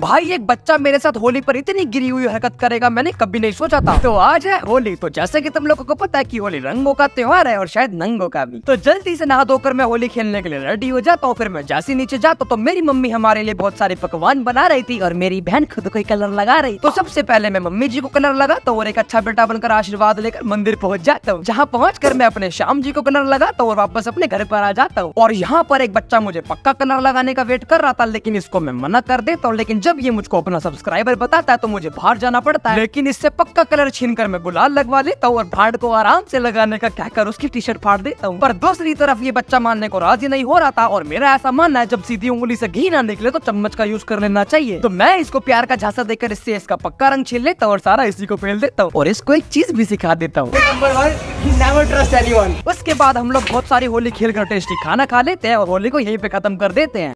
भाई एक बच्चा मेरे साथ होली पर इतनी गिरी हुई हरकत करेगा मैंने कभी नहीं सोचा था तो आज है होली तो जैसे कि तुम लोगों को पता है कि होली रंगों का त्योहार है और शायद नंगों का भी तो जल्दी से नहा धोकर मैं होली खेलने के लिए रेडी हो जाता हूँ फिर मैं जैसे नीचे जाता तो मेरी मम्मी हमारे लिए बहुत सारे पकवान बना रही थी और मेरी बहन खुद को कलर लगा रही तो सबसे पहले मैं मम्मी जी को कलर लगा तो और एक अच्छा बेटा बनकर आशीर्वाद लेकर मंदिर पहुँच जाता हूँ जहाँ पहुँच कर मैं अपने श्याम जी को कलर लगाता हूँ और वापस अपने घर पर आ जाता हूँ और यहाँ पर एक बच्चा मुझे पक्का कलर लगाने का वेट कर रहा था लेकिन इसको मैं मना कर देता हूँ लेकिन जब ये मुझको अपना सब्सक्राइबर बताता है तो मुझे बाहर जाना पड़ता है लेकिन इससे पक्का कलर छीन कर मैं गुलाल लगवा लेता हूँ और भाड़ को आराम से लगाने का कहकर उसकी टी शर्ट फाड़ देता हूँ पर दूसरी तरफ ये बच्चा मानने को राजी नहीं हो रहा था और मेरा ऐसा मानना है जब सीधी उंगली से घी ना निकले तो चम्मच का यूज कर लेना चाहिए तो मैं इसको प्यार का झांसा देकर इससे इसका पक्का रंग छीन लेता हूँ और सारा इसी को फेल देता हूँ और इसको एक चीज भी सिखा देता हूँ उसके बाद हम लोग बहुत सारी होली खेल कर टेस्टी खाना खा लेते हैं और होली को यही पे खत्म कर देते हैं